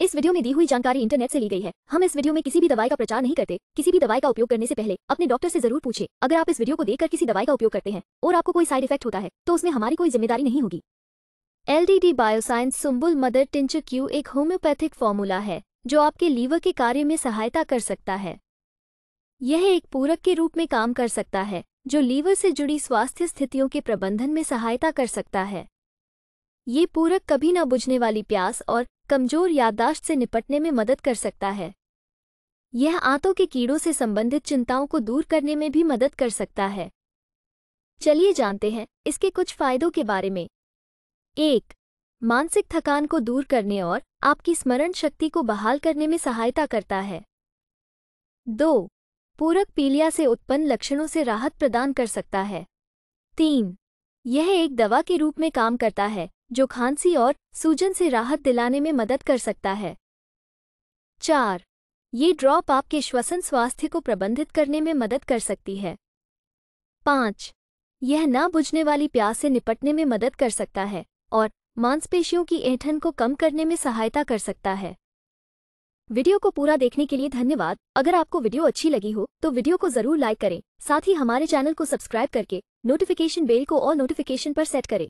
इस वीडियो में दी हुई जानकारी इंटरनेट से ली गई है हम इस वीडियो में किसी भी दवाई का प्रचार नहीं करते किसी भी दवाई का उपयोग करने से पहले अपने डॉक्टर से जरूर पूछे अगर आप इस वीडियो को देखकर किसी दवाई का उपयोग करते हैं और आपको कोई साइड इफेक्ट होता है तो उसमें हमारी कोई जिम्मेदारी नहीं होगी डी बायोसाइंस सुम्बुल मदर टिंचर क्यू एक होम्योपैथिक फॉर्मूला है जो आपके लीवर के कार्य में सहायता कर सकता है यह एक पूरक के रूप में काम कर सकता है जो लीवर से जुड़ी स्वास्थ्य स्थितियों के प्रबंधन में सहायता कर सकता है ये पूरक कभी ना बुझने वाली प्यास और कमजोर याददाश्त से निपटने में मदद कर सकता है यह आंतों के कीड़ों से संबंधित चिंताओं को दूर करने में भी मदद कर सकता है चलिए जानते हैं इसके कुछ फायदों के बारे में एक मानसिक थकान को दूर करने और आपकी स्मरण शक्ति को बहाल करने में सहायता करता है दो पूरक पीलिया से उत्पन्न लक्षणों से राहत प्रदान कर सकता है तीन यह एक दवा के रूप में काम करता है जो खांसी और सूजन से राहत दिलाने में मदद कर सकता है चार ये ड्रॉप आपके श्वसन स्वास्थ्य को प्रबंधित करने में मदद कर सकती है पाँच यह न बुझने वाली प्यास से निपटने में मदद कर सकता है और मांसपेशियों की ऐंठन को कम करने में सहायता कर सकता है वीडियो को पूरा देखने के लिए धन्यवाद अगर आपको वीडियो अच्छी लगी हो तो वीडियो को जरूर लाइक करें साथ ही हमारे चैनल को सब्सक्राइब करके नोटिफिकेशन बेल को और नोटिफिकेशन पर सेट करें